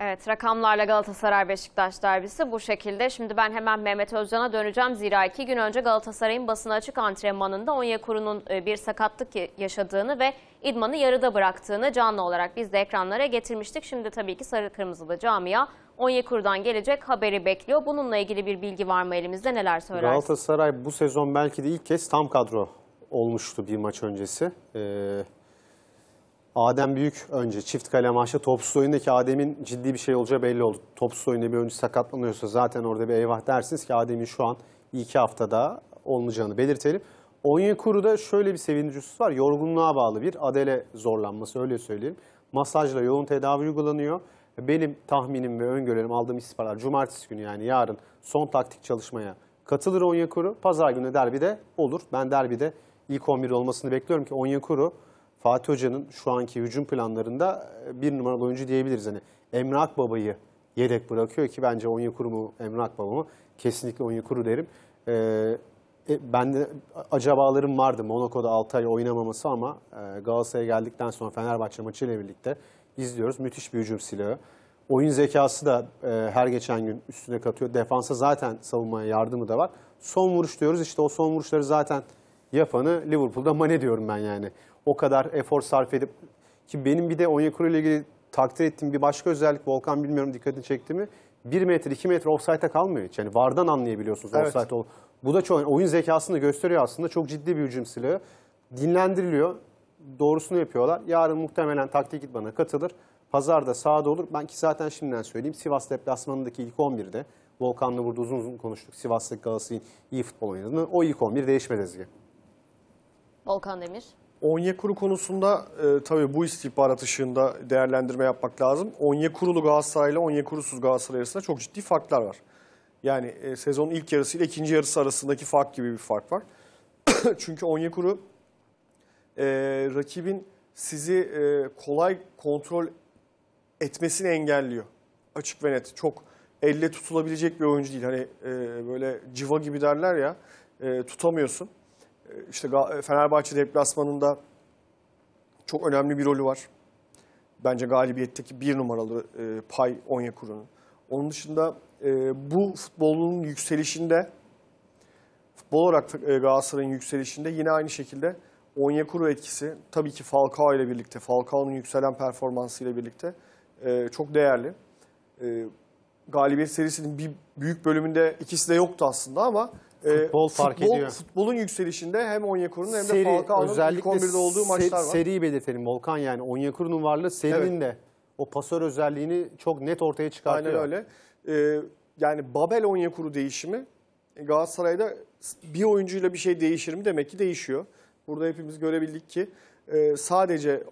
Evet rakamlarla Galatasaray Beşiktaş derbisi bu şekilde. Şimdi ben hemen Mehmet Özcan'a döneceğim. Zira iki gün önce Galatasaray'ın basına açık antrenmanında Onyekuru'nun e, bir sakatlık yaşadığını ve idmanı yarıda bıraktığını canlı olarak biz de ekranlara getirmiştik. Şimdi tabii ki Sarı Kırmızılı camia Onyekuru'dan gelecek haberi bekliyor. Bununla ilgili bir bilgi var mı elimizde neler söylersin? Galatasaray bu sezon belki de ilk kez tam kadro olmuştu bir maç öncesi. Ee, Adem Büyük önce çift kale maçta topsuz oyundaki Adem'in ciddi bir şey olacağı belli oldu. Topsuz oyunda bir oyuncu sakatlanıyorsa zaten orada bir eyvah dersiniz ki Adem'in şu an iki haftada olmayacağını belirtelim. da şöyle bir sevindirici var. Yorgunluğa bağlı bir adele zorlanması öyle söyleyeyim. Masajla yoğun tedavi uygulanıyor. Benim tahminim ve öngörülerim aldığım istihbarat cumartesi günü yani yarın son taktik çalışmaya katılır Onyekuru. Pazar günü derbide olur. Ben derbide ilk 11 olmasını bekliyorum ki Onyekuru Fatih Hoca'nın şu anki hücum planlarında e, bir numaralı oyuncu diyebiliriz. Hani Emrah babayı yedek bırakıyor ki bence Onyekuru mu Emrah Akbaba kesinlikle Kesinlikle kuru derim. Ee, ben de acabalarım vardı Monaco'da 6 ay oynamaması ama e, Galatasaray'a geldikten sonra Fenerbahçe maçıyla birlikte izliyoruz. Müthiş bir hücum silahı. Oyun zekası da e, her geçen gün üstüne katıyor. Defansa zaten savunmaya yardımı da var. Son vuruş diyoruz. İşte o son vuruşları zaten yapanı Liverpool'da Mane diyorum ben yani o kadar efor sarf edip ki benim bir de Onyekuru ile ilgili takdir ettiğim bir başka özellik Volkan bilmiyorum dikkatini çekti mi? 1 metre 2 metre offside'a kalmıyor hiç. Yani vardan anlayabiliyorsunuz evet. offside ol. Bu da çok oyun zekasını gösteriyor aslında. Çok ciddi bir hücum silahı. Dinlendiriliyor. Doğrusunu yapıyorlar. Yarın muhtemelen taktik bana katılır. Pazarda sahada olur. Ben ki zaten şimdiden söyleyeyim. Sivas deplasmanındaki ilk 11'de Volkan'la burada uzun uzun konuştuk. Sivas'taki Galatasaray'ın iyi futbol oynadığını. O ilk 11 değişmez Ezgi. Volkan Demir. Onyekuru konusunda e, tabii bu istihbarat ışığında değerlendirme yapmak lazım. Onyekuru'lu Galatasaray ile Onyekuru'suz Galatasaray arasında çok ciddi farklar var. Yani e, sezonun ilk yarısı ile ikinci yarısı arasındaki fark gibi bir fark var. Çünkü Onyekuru e, rakibin sizi e, kolay kontrol etmesini engelliyor. Açık ve net. Çok elle tutulabilecek bir oyuncu değil. Hani e, böyle civa gibi derler ya e, tutamıyorsun. Ee, işte e, Fenerbahçe deplasmanında çok önemli bir rolü var. Bence galibiyetteki bir numaralı e, pay Onyekuru'nun. Onun dışında e, bu futbolun yükselişinde, futbol olarak e, Galatasaray'ın yükselişinde yine aynı şekilde Onyekuru etkisi tabii ki Falcao ile birlikte, Falcao'nun yükselen performansı ile birlikte çok değerli. galibiyet serisinin bir büyük bölümünde ikisi de yoktu aslında ama ee, futbol fark futbol, ediyor. Futbolun yükselişinde hem Onyekuru'nun hem de Falcao'nun ilk 11'de olduğu maçlar var. Seriyi belirtelim Volkan yani Onyekuru'nun varlığı serinin evet. de o pasör özelliğini çok net ortaya çıkartıyor. Aynen öyle. Ee, yani Babel Onyekuru değişimi Galatasaray'da bir oyuncuyla bir şey değişir mi demek ki değişiyor. Burada hepimiz görebildik ki e, sadece e,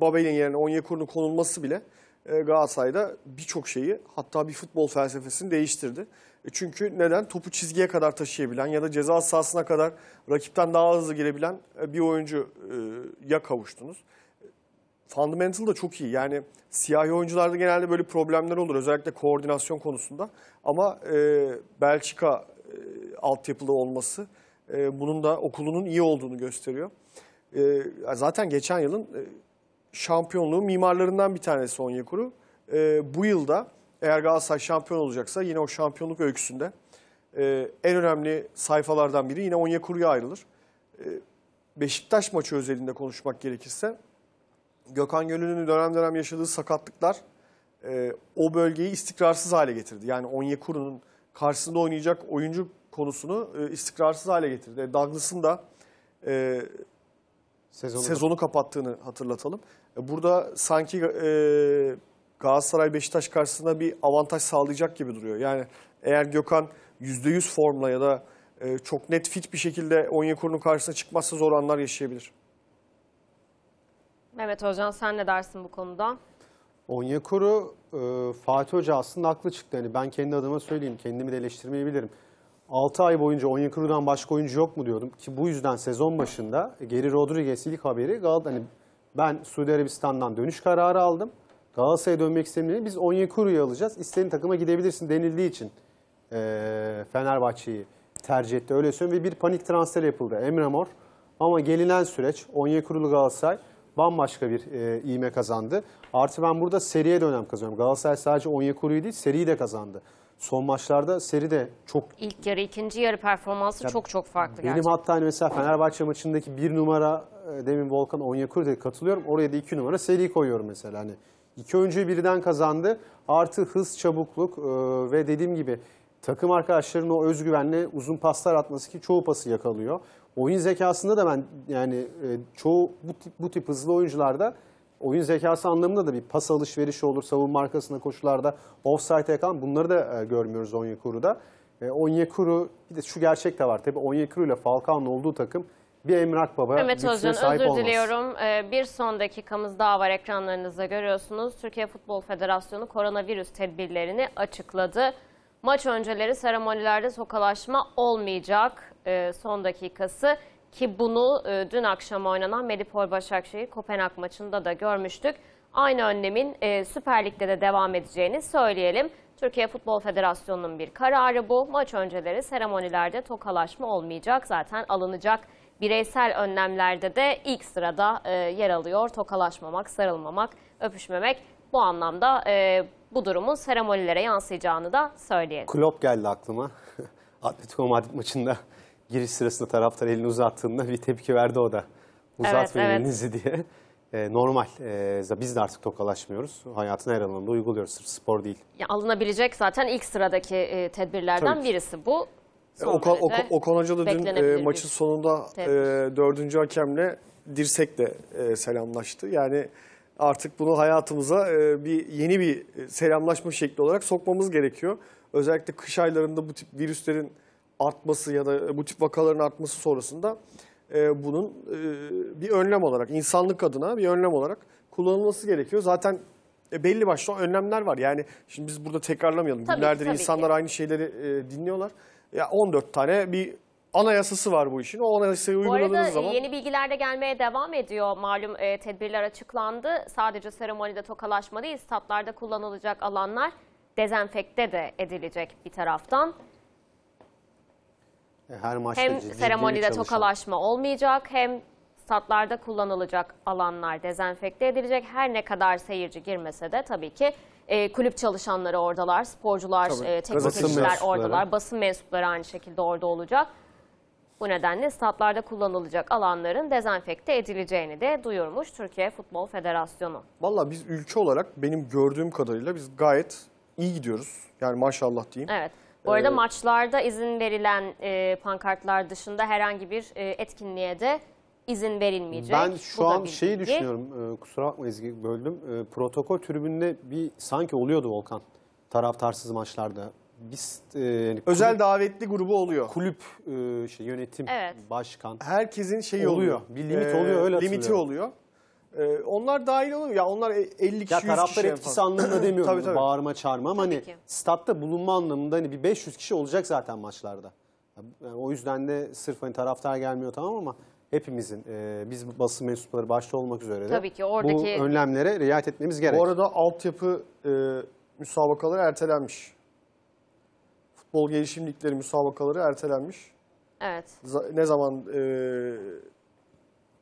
Babel'in yerine Onyekuru'nun konulması bile e, Galatasaray'da birçok şeyi hatta bir futbol felsefesini değiştirdi. E, çünkü neden? Topu çizgiye kadar taşıyabilen ya da ceza sahasına kadar rakipten daha hızlı girebilen e, bir oyuncu ya kavuştunuz. Fundamental da çok iyi. Yani siyahi oyuncularda genelde böyle problemler olur. Özellikle koordinasyon konusunda. Ama e, Belçika e, altyapılı olması e, bunun da okulunun iyi olduğunu gösteriyor. E, zaten geçen yılın e, şampiyonluğu mimarlarından bir tanesi Onyekuru. E, bu yılda eğer Galatasaray şampiyon olacaksa yine o şampiyonluk öyküsünde e, en önemli sayfalardan biri yine Onyekuru'ya ayrılır. E, Beşiktaş maçı özelinde konuşmak gerekirse Gökhan Gönül'ün dönem dönem yaşadığı sakatlıklar e, o bölgeyi istikrarsız hale getirdi. Yani Onyekuru'nun karşısında oynayacak oyuncu konusunu e, istikrarsız hale getirdi. E, Douglas'ın da e, sezonu, sezonu kapattığını hatırlatalım. Burada sanki e, Galatasaray Beşiktaş karşısında bir avantaj sağlayacak gibi duruyor. Yani eğer Gökhan %100 formla ya da e, çok net fit bir şekilde Onyekuru'nun karşısına çıkmazsa zor anlar yaşayabilir. Mehmet Hocam sen ne dersin bu konuda? Onyekuru e, Fatih Hoca aslında haklı çıktı. Yani ben kendi adıma söyleyeyim. Kendimi de eleştirmeyebilirim. 6 ay boyunca Onyekuru'dan başka oyuncu yok mu diyordum. Ki bu yüzden sezon başında e, Geri Rodriguez ilk haberi Galatasaray... Hani ben Suudi Arabistan'dan dönüş kararı aldım. Galatasaray'a dönmek istemiyorum. Biz Onyekuru'yu alacağız. İstediğin takıma gidebilirsin denildiği için e, Fenerbahçe'yi tercih etti. Öyle söylüyorum ve bir panik transfer yapıldı. Emre Mor ama gelinen süreç Onyekuru'lu Galatasaray bambaşka bir e, iğme kazandı. Artı ben burada seriye dönem önem kazanıyorum. Galatasaray sadece Onyekuru'yu değil seriyi de kazandı son maçlarda seri de çok... ilk yarı, ikinci yarı performansı Ya çok çok farklı Benim gerçekten. hatta hani mesela Fenerbahçe maçındaki bir numara e, demin Volkan Onyekuru dedi katılıyorum. Oraya da iki numara seri koyuyorum mesela. Hani iki oyuncuyu birden kazandı. Artı hız, çabukluk e, ve dediğim gibi takım arkadaşlarının o özgüvenle uzun paslar atması ki çoğu pası yakalıyor. Oyun zekasında da ben yani e, çoğu bu tip, bu tip hızlı oyuncularda oyun zekası anlamında da bir pas alışverişi olur, savunma arkasında koşularda offside yakalan bunları da e, görmüyoruz Onyekuru'da. E, Onyekuru bir de şu gerçek de var tabii Onyekuru ile Falcao'nun olduğu takım bir Emre Akbaba Mehmet Özcan özür olmaz. diliyorum. E, bir son dakikamız daha var ekranlarınızda görüyorsunuz. Türkiye Futbol Federasyonu koronavirüs tedbirlerini açıkladı. Maç önceleri seremonilerde sokalaşma olmayacak e, son dakikası. Ki bunu e, dün akşam oynanan Medipol Başakşehir Kopenhag maçında da görmüştük. Aynı önlemin e, Süper Lig'de de devam edeceğini söyleyelim. Türkiye Futbol Federasyonu'nun bir kararı bu. Maç önceleri seremonilerde tokalaşma olmayacak. Zaten alınacak bireysel önlemlerde de ilk sırada e, yer alıyor. Tokalaşmamak, sarılmamak, öpüşmemek. Bu anlamda e, bu durumun seremonilere yansıyacağını da söyleyelim. Klopp geldi aklıma. Atletico Madrid maçında giriş sırasında taraftar elini uzattığında bir tepki verdi o da. Uzatmayın evet, evet. elinizi diye. E, normal. E, biz de artık tokalaşmıyoruz. Hayatın her alanında uyguluyoruz. Sırf spor değil. Ya alınabilecek zaten ilk sıradaki e, tedbirlerden Tabii. birisi bu. E, Okan, Okan, Okan Hoca da dün e, maçın sonunda e, dördüncü hakemle dirsekle e, selamlaştı. Yani artık bunu hayatımıza e, bir yeni bir selamlaşma şekli olarak sokmamız gerekiyor. Özellikle kış aylarında bu tip virüslerin artması ya da e, bu tip vakaların artması sonrasında e, bunun e, bir önlem olarak, insanlık adına bir önlem olarak kullanılması gerekiyor. Zaten e, belli başlı önlemler var. Yani şimdi biz burada tekrarlamayalım. Tabii, Günlerdir tabii insanlar ki. aynı şeyleri e, dinliyorlar. Ya 14 tane bir anayasası var bu işin. O anayasayı uyguladığınız zaman... E, zaman... yeni bilgiler de gelmeye devam ediyor. Malum e, tedbirler açıklandı. Sadece seremonide tokalaşma değil, statlarda kullanılacak alanlar dezenfekte de edilecek bir taraftan. E, her maçta hem ciddi seremonide çalışan. tokalaşma olmayacak hem statlarda kullanılacak alanlar dezenfekte edilecek. Her ne kadar seyirci girmese de tabii ki e, kulüp çalışanları oradalar, sporcular, e, teknik kişiler oradalar, basın mensupları aynı şekilde orada olacak. Bu nedenle statlarda kullanılacak alanların dezenfekte edileceğini de duyurmuş Türkiye Futbol Federasyonu. Valla biz ülke olarak benim gördüğüm kadarıyla biz gayet iyi gidiyoruz. Yani maşallah diyeyim. Evet. Bu arada ee, maçlarda izin verilen e, pankartlar dışında herhangi bir e, etkinliğe de izin verilmeyecek. Ben şu an şeyi bilgi. düşünüyorum, e, kusura bakma Ezgi böldüm. E, protokol tribünde bir sanki oluyordu Volkan taraftarsız maçlarda. Biz, e, yani Özel davetli grubu oluyor. Kulüp e, şey, yönetim, evet. başkan. Herkesin şeyi oluyor. oluyor. Bir limit e, oluyor öyle Limiti oluyor. Ee, onlar dahil olur Ya onlar 50 e, kişi, Ya 100 taraftar kişi en etkisi fazla. anlamında demiyorum. Tabii, tabii. Bağırma çağırma ama hani Tabii statta bulunma anlamında hani bir 500 kişi olacak zaten maçlarda. Yani o yüzden de sırf hani taraftar gelmiyor tamam ama hepimizin e, biz basın mensupları başta olmak üzere de Tabii ki, bu oradaki- önlemlere riayet etmemiz gerek. Bu arada altyapı e, müsabakaları ertelenmiş. Futbol gelişimlikleri müsabakaları ertelenmiş. Evet. Za- ne zaman e,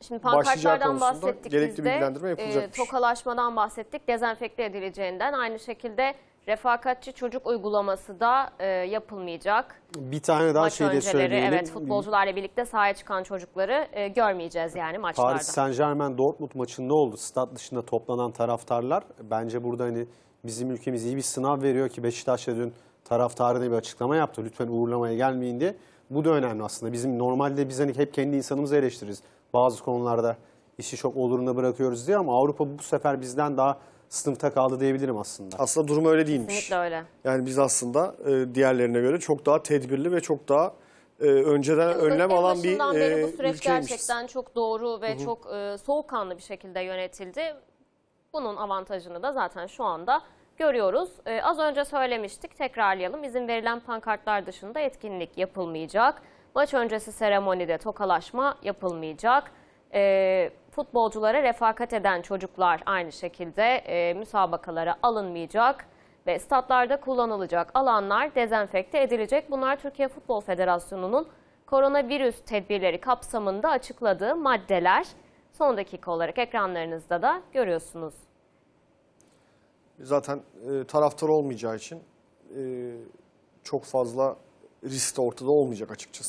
Şimdi pankartlardan bahsettik gerekli biz bilgilendirme E, tokalaşmadan bahsettik, dezenfekte edileceğinden. Aynı şekilde refakatçi çocuk uygulaması da e, yapılmayacak. Bir tane daha Maç şey de önceleri, söyleyelim. Evet futbolcularla birlikte sahaya çıkan çocukları e, görmeyeceğiz yani maçlarda. Paris Saint Germain Dortmund maçında oldu. Stat dışında toplanan taraftarlar bence burada hani bizim ülkemiz iyi bir sınav veriyor ki Beşiktaş'ta dün taraftarına bir açıklama yaptı. Lütfen uğurlamaya gelmeyin diye. Bu da önemli aslında. Bizim normalde biz hani hep kendi insanımızı eleştiririz bazı konularda işi çok olurunda bırakıyoruz diye ama Avrupa bu sefer bizden daha sınıfta kaldı diyebilirim aslında. Aslında durum öyle değilmiş. Kesinlikle öyle. Yani biz aslında e, diğerlerine göre çok daha tedbirli ve çok daha e, önceden Yıldız önlem alan bir e, bu süreç ülkeymişiz. gerçekten çok doğru ve Hı -hı. çok e, soğukkanlı bir şekilde yönetildi. Bunun avantajını da zaten şu anda görüyoruz. E, az önce söylemiştik, tekrarlayalım. İzin verilen pankartlar dışında etkinlik yapılmayacak. Maç öncesi seremonide tokalaşma yapılmayacak. E, futbolculara refakat eden çocuklar aynı şekilde e, müsabakalara alınmayacak ve statlarda kullanılacak alanlar dezenfekte edilecek. Bunlar Türkiye Futbol Federasyonu'nun koronavirüs tedbirleri kapsamında açıkladığı maddeler. Son dakika olarak ekranlarınızda da görüyorsunuz. Zaten e, taraftar olmayacağı için e, çok fazla risk de ortada olmayacak açıkçası.